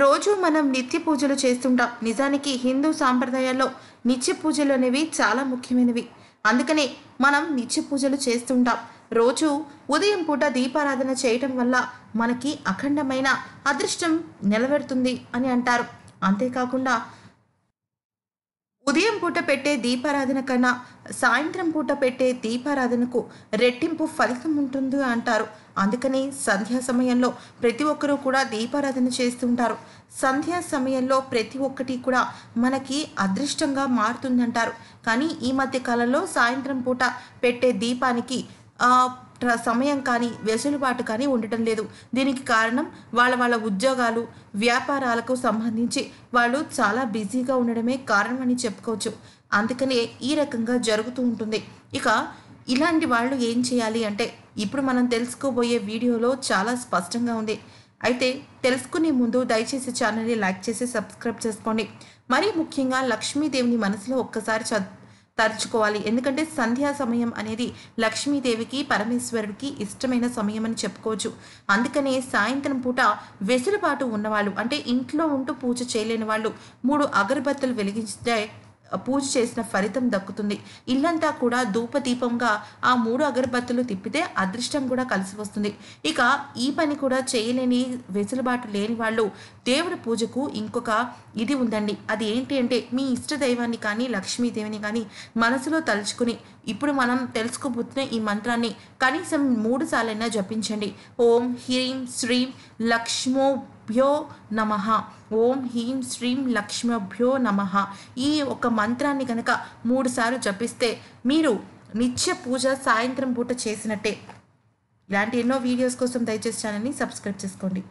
రోజు మనం నిత్య పూజలు చేస్తుంటాం నిజానికి హిందూ సాంప్రదాయాల్లో నిత్య పూజలు అనేవి చాలా ముఖ్యమైనవి అందుకనే మనం నిత్య పూజలు చేస్తుంటాం రోజు ఉదయం పూట దీపారాధన చేయటం వల్ల మనకి అఖండమైన అదృష్టం నిలబెడుతుంది అని అంటారు అంతేకాకుండా ఉదయం పూట పెట్టే దీపారాధన కన్నా సాయంత్రం పూట పెట్టే దీపారాధనకు రెట్టింపు ఫలితం ఉంటుంది అంటారు అందుకని సంధ్యా సమయంలో ప్రతి ఒక్కరూ కూడా దీపారాధన చేస్తుంటారు సంధ్యా సమయంలో ప్రతి ఒక్కటి కూడా మనకి అదృష్టంగా మారుతుందంటారు కానీ ఈ మధ్య కాలంలో సాయంత్రం పూట పెట్టే దీపానికి సమయం కానీ వెసులుబాటు కానీ ఉండటం లేదు దీనికి కారణం వాళ్ళ వాళ్ళ ఉద్యోగాలు వ్యాపారాలకు సంబంధించి వాళ్ళు చాలా బిజీగా ఉండడమే కారణమని చెప్పుకోవచ్చు అందుకనే ఈ రకంగా జరుగుతూ ఉంటుంది ఇక ఇలాంటి వాళ్ళు ఏం చేయాలి అంటే ఇప్పుడు మనం తెలుసుకోబోయే వీడియోలో చాలా స్పష్టంగా ఉంది అయితే తెలుసుకునే ముందు దయచేసి ఛానల్ని లైక్ చేసి సబ్స్క్రైబ్ చేసుకోండి మరీ ముఖ్యంగా లక్ష్మీదేవిని మనసులో ఒక్కసారి చ తరుచుకోవాలి ఎందుకంటే సంధ్యా సమయం అనేది లక్ష్మీదేవికి పరమేశ్వరుడికి ఇష్టమైన సమయం అని చెప్పుకోవచ్చు అందుకనే సాయంత్రం పూట వెసులుబాటు ఉన్నవాళ్ళు అంటే ఇంట్లో ఉంటూ పూజ చేయలేని వాళ్ళు మూడు అగరబత్తులు వెలిగించే పూజ చేసిన ఫలితం దక్కుతుంది ఇల్లంతా కూడా ధూపదీపంగా ఆ మూడు అగరబత్తులు తిప్పితే అదృష్టం కూడా కలిసి వస్తుంది ఇక ఈ పని కూడా చేయలేని వెసులుబాటు లేని వాళ్ళు దేవుడి పూజకు ఇంకొక ఇది ఉందండి అది ఏంటి అంటే మీ ఇష్ట దైవాన్ని కానీ లక్ష్మీదేవిని కానీ మనసులో తలుచుకుని ఇప్పుడు మనం తెలుసుకోబోతున్న ఈ మంత్రాన్ని కనీసం మూడు సార్లైనా జపించండి ఓం హ్రీం శ్రీం లక్ష్మో లక్ష్మీభ్యో నమ ఓం హీం శ్రీం లక్ష్మభ్యో నమ ఈ ఒక మంత్రాన్ని కనుక మూడుసార్లు జపిస్తే మీరు నిత్య పూజ సాయంత్రం పూట చేసినట్టే ఇలాంటి ఎన్నో వీడియోస్ కోసం దయచేసి ఛానల్ని సబ్స్క్రైబ్ చేసుకోండి